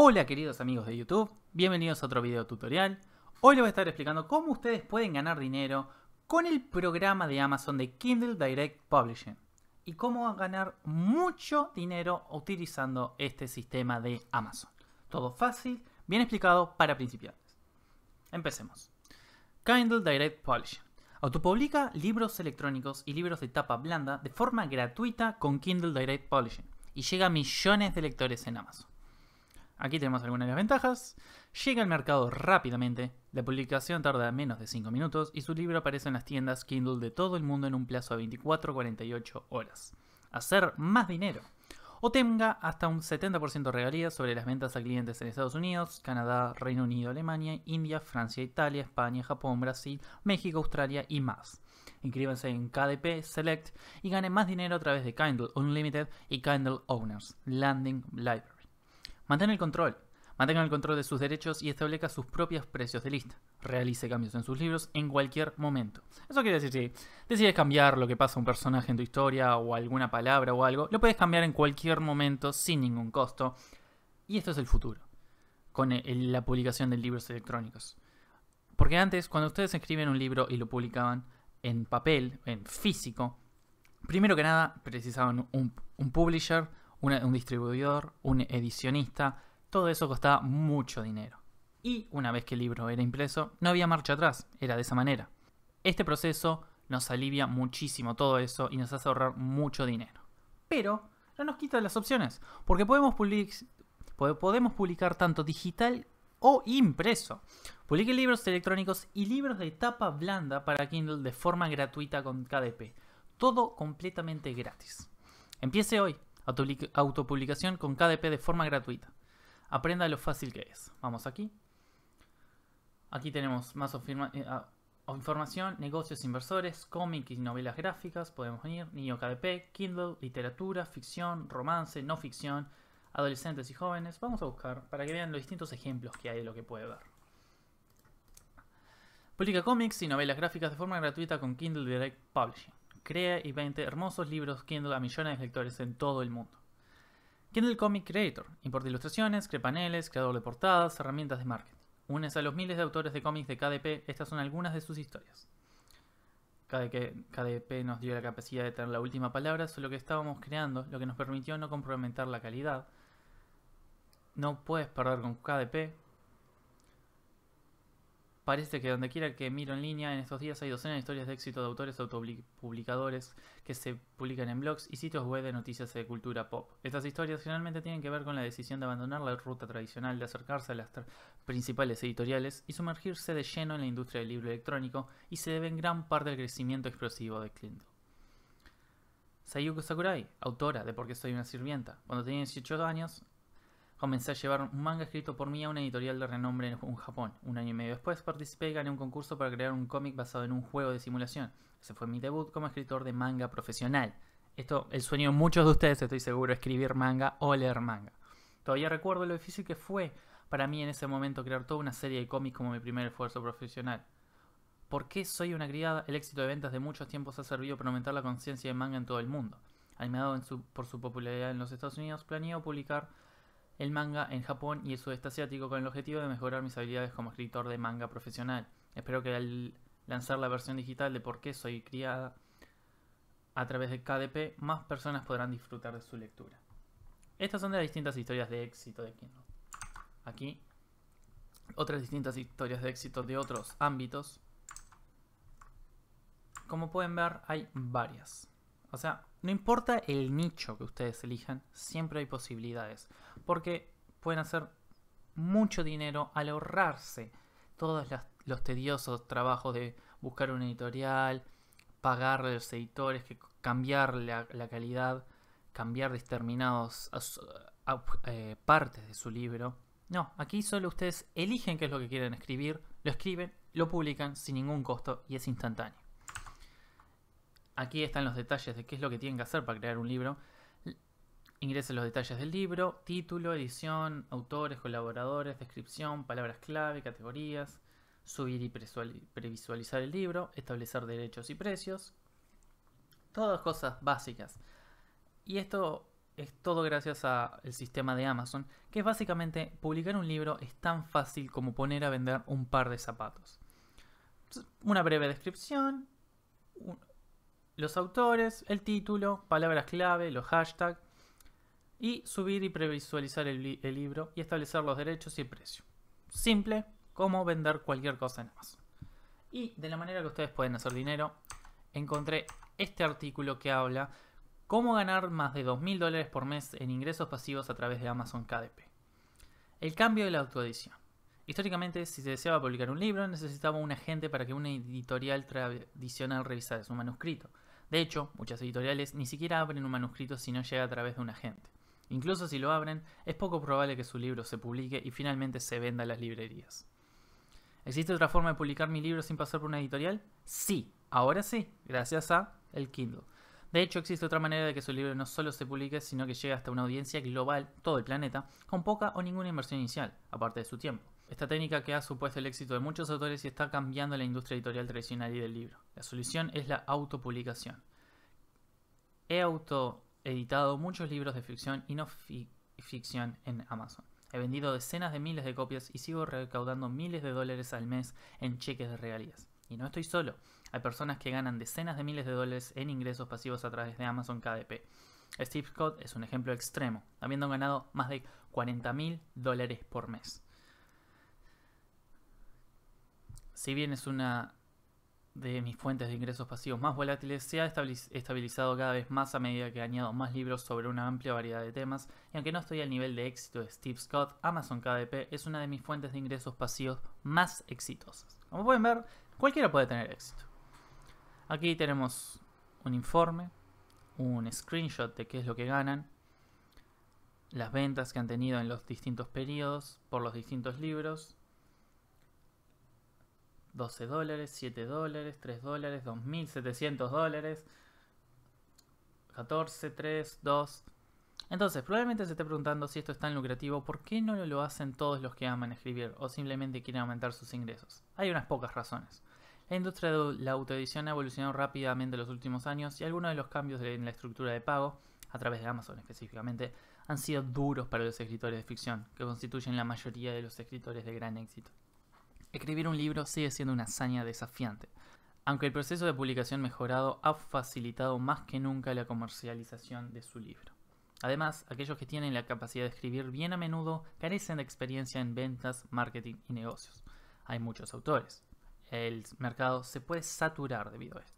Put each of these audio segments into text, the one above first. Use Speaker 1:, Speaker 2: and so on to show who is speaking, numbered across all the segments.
Speaker 1: Hola queridos amigos de YouTube, bienvenidos a otro video tutorial. Hoy les voy a estar explicando cómo ustedes pueden ganar dinero con el programa de Amazon de Kindle Direct Publishing y cómo van a ganar mucho dinero utilizando este sistema de Amazon. Todo fácil, bien explicado para principiantes. Empecemos. Kindle Direct Publishing. Autopublica libros electrónicos y libros de tapa blanda de forma gratuita con Kindle Direct Publishing y llega a millones de lectores en Amazon. Aquí tenemos algunas de las ventajas. Llega al mercado rápidamente, la publicación tarda menos de 5 minutos y su libro aparece en las tiendas Kindle de todo el mundo en un plazo de 24-48 horas. Hacer más dinero. O tenga hasta un 70% de regalías sobre las ventas a clientes en Estados Unidos, Canadá, Reino Unido, Alemania, India, Francia, Italia, España, Japón, Brasil, México, Australia y más. Inscríbanse en KDP Select y gane más dinero a través de Kindle Unlimited y Kindle Owners Landing Library. Mantén el control. Mantenga el control de sus derechos y establezca sus propios precios de lista. Realice cambios en sus libros en cualquier momento. Eso quiere decir, si decides cambiar lo que pasa a un personaje en tu historia o alguna palabra o algo, lo puedes cambiar en cualquier momento sin ningún costo. Y esto es el futuro, con la publicación de libros electrónicos. Porque antes, cuando ustedes escribían un libro y lo publicaban en papel, en físico, primero que nada precisaban un publisher, un distribuidor, un edicionista, todo eso costaba mucho dinero. Y una vez que el libro era impreso, no había marcha atrás, era de esa manera. Este proceso nos alivia muchísimo todo eso y nos hace ahorrar mucho dinero. Pero no nos quita las opciones, porque podemos, podemos publicar tanto digital o impreso. Publique libros electrónicos y libros de tapa blanda para Kindle de forma gratuita con KDP. Todo completamente gratis. Empiece hoy. Autopublicación con KDP de forma gratuita. Aprenda lo fácil que es. Vamos aquí. Aquí tenemos más eh, ah, información, negocios, inversores, cómics y novelas gráficas. Podemos venir. Niño KDP, Kindle, literatura, ficción, romance, no ficción, adolescentes y jóvenes. Vamos a buscar para que vean los distintos ejemplos que hay de lo que puede ver. Publica cómics y novelas gráficas de forma gratuita con Kindle Direct Publishing crea y vende hermosos libros Kindle a millones de lectores en todo el mundo. el Comic Creator importa ilustraciones, crea paneles, creador de portadas, herramientas de marketing. Unes a los miles de autores de cómics de KDP, estas son algunas de sus historias. KDP nos dio la capacidad de tener la última palabra sobre lo que estábamos creando, lo que nos permitió no comprometer la calidad. No puedes perder con KDP, Parece que donde quiera que miro en línea, en estos días hay docenas de historias de éxito de autores autopublicadores que se publican en blogs y sitios web de noticias de cultura pop. Estas historias generalmente tienen que ver con la decisión de abandonar la ruta tradicional de acercarse a las principales editoriales y sumergirse de lleno en la industria del libro electrónico y se debe gran parte al crecimiento explosivo de Clinton. Sayuko Sakurai, autora de Porque soy una sirvienta. Cuando tenía 18 años, Comencé a llevar un manga escrito por mí a una editorial de renombre en Japón. Un año y medio después participé en gané un concurso para crear un cómic basado en un juego de simulación. Ese fue mi debut como escritor de manga profesional. Esto, el sueño de muchos de ustedes, estoy seguro, escribir manga o leer manga. Todavía recuerdo lo difícil que fue para mí en ese momento crear toda una serie de cómics como mi primer esfuerzo profesional. ¿Por qué soy una criada? El éxito de ventas de muchos tiempos ha servido para aumentar la conciencia de manga en todo el mundo. Animado en por su popularidad en los Estados Unidos, planeo publicar el manga en Japón y el sudeste asiático con el objetivo de mejorar mis habilidades como escritor de manga profesional. Espero que al lanzar la versión digital de Por qué soy criada a través de KDP, más personas podrán disfrutar de su lectura. Estas son de las distintas historias de éxito de Kindle. Aquí, otras distintas historias de éxito de otros ámbitos. Como pueden ver, hay varias. O sea, no importa el nicho que ustedes elijan, siempre hay posibilidades, porque pueden hacer mucho dinero al ahorrarse todos los tediosos trabajos de buscar un editorial, pagarle a los editores, que cambiar la, calidad, cambiar determinados eh, partes de su libro. No, aquí solo ustedes eligen qué es lo que quieren escribir, lo escriben, lo publican sin ningún costo y es instantáneo. Aquí están los detalles de qué es lo que tienen que hacer para crear un libro. Ingresen los detalles del libro, título, edición, autores, colaboradores, descripción, palabras clave, categorías, subir y previsualizar el libro, establecer derechos y precios. Todas cosas básicas. Y esto es todo gracias al sistema de Amazon, que es básicamente publicar un libro es tan fácil como poner a vender un par de zapatos. Una breve descripción, los autores, el título, palabras clave, los hashtags y subir y previsualizar el, libro y establecer los derechos y el precio. Simple como vender cualquier cosa en Amazon. Y de la manera que ustedes pueden hacer dinero, encontré este artículo que habla cómo ganar más de 2.000 dólares por mes en ingresos pasivos a través de Amazon KDP. El cambio de la autoedición. Históricamente, si se deseaba publicar un libro, necesitaba un agente para que una editorial tradicional revisara su manuscrito. De hecho, muchas editoriales ni siquiera abren un manuscrito si no llega a través de un agente. Incluso si lo abren, es poco probable que su libro se publique y finalmente se venda en las librerías. ¿Existe otra forma de publicar mi libro sin pasar por una editorial? Sí, ahora sí, gracias a el Kindle. De hecho, existe otra manera de que su libro no solo se publique, sino que llegue hasta una audiencia global, todo el planeta, con poca o ninguna inversión inicial, aparte de su tiempo. Esta técnica que ha supuesto el éxito de muchos autores y está cambiando la industria editorial tradicional y del libro. La solución es la autopublicación. He autoeditado muchos libros de ficción y no ficción en Amazon. He vendido decenas de miles de copias y sigo recaudando miles de dólares al mes en cheques de regalías. Y no estoy solo. Hay personas que ganan decenas de miles de dólares en ingresos pasivos a través de Amazon KDP. Steve Scott es un ejemplo extremo, habiendo ganado más de 40 mil dólares por mes. si bien es una de mis fuentes de ingresos pasivos más volátiles, se ha estabilizado cada vez más a medida que añado más libros sobre una amplia variedad de temas, y aunque no estoy al nivel de éxito de Steve Scott, Amazon KDP es una de mis fuentes de ingresos pasivos más exitosas. Como pueden ver, cualquiera puede tener éxito. Aquí tenemos un informe, un screenshot de qué es lo que ganan, las ventas que han tenido en los distintos periodos por los distintos libros, 12 dólares, 7 dólares, 3 dólares, 2.700 dólares, 14, 3, 2. Entonces, probablemente se esté preguntando si esto es tan lucrativo, ¿por qué no lo hacen todos los que aman escribir o simplemente quieren aumentar sus ingresos? Hay unas pocas razones. La industria de la autoedición ha evolucionado rápidamente en los últimos años y algunos de los cambios en la estructura de pago, a través de Amazon específicamente, han sido duros para los escritores de ficción, que constituyen la mayoría de los escritores de gran éxito. Escribir un libro sigue siendo una hazaña desafiante, aunque el proceso de publicación mejorado ha facilitado más que nunca la comercialización de su libro. Además, aquellos que tienen la capacidad de escribir bien a menudo carecen de experiencia en ventas, marketing y negocios. Hay muchos autores. El mercado se puede saturar debido a esto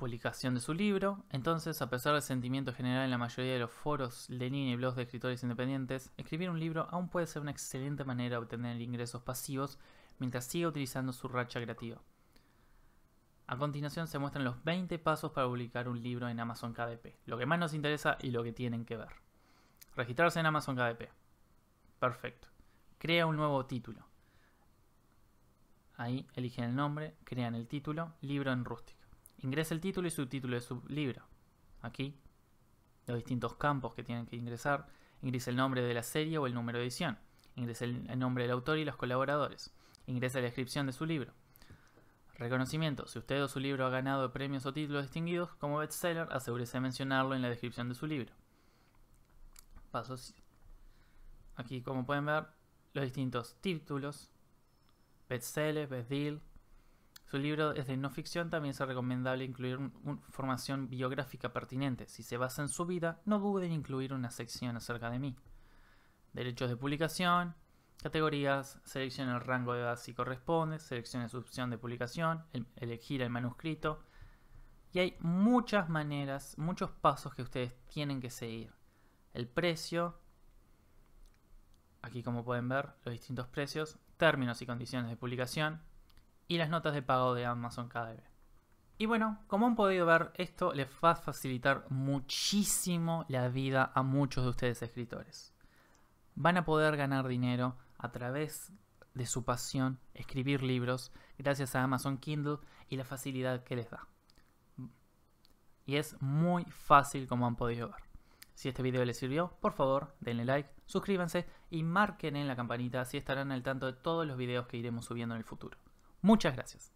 Speaker 1: publicación de su libro. Entonces, a pesar del sentimiento general en la mayoría de los foros lenin y blogs de escritores independientes, escribir un libro aún puede ser una excelente manera de obtener ingresos pasivos mientras siga utilizando su racha creativa. A continuación se muestran los 20 pasos para publicar un libro en Amazon KDP, lo que más nos interesa y lo que tienen que ver. Registrarse en Amazon KDP. Perfecto. Crea un nuevo título. Ahí eligen el nombre, crean el título, libro en rústico. Ingresa el título y subtítulo de su libro. Aquí, los distintos campos que tienen que ingresar. Ingresa el nombre de la serie o el número de edición. Ingresa el nombre del autor y los colaboradores. Ingresa la descripción de su libro. Reconocimiento. Si usted o su libro ha ganado premios o títulos distinguidos como bestseller, asegúrese de mencionarlo en la descripción de su libro. Pasos. Aquí, como pueden ver, los distintos títulos, Bestseller, best deal, su libro es de no ficción, también es recomendable incluir una formación biográfica pertinente. Si se basa en su vida, no duden en incluir una sección acerca de mí. Derechos de publicación, categorías, seleccione el rango de edad si corresponde, seleccione su opción de publicación, elegir el manuscrito. Y hay muchas maneras, muchos pasos que ustedes tienen que seguir. El precio, aquí como pueden ver, los distintos precios, términos y condiciones de publicación, y las notas de pago de Amazon KDB. Y bueno, como han podido ver, esto les va a facilitar muchísimo la vida a muchos de ustedes escritores. Van a poder ganar dinero a través de su pasión, escribir libros, gracias a Amazon Kindle y la facilidad que les da. Y es muy fácil como han podido ver. Si este video les sirvió, por favor denle like, suscríbanse y marquen en la campanita así estarán al tanto de todos los videos que iremos subiendo en el futuro. Muchas gracias.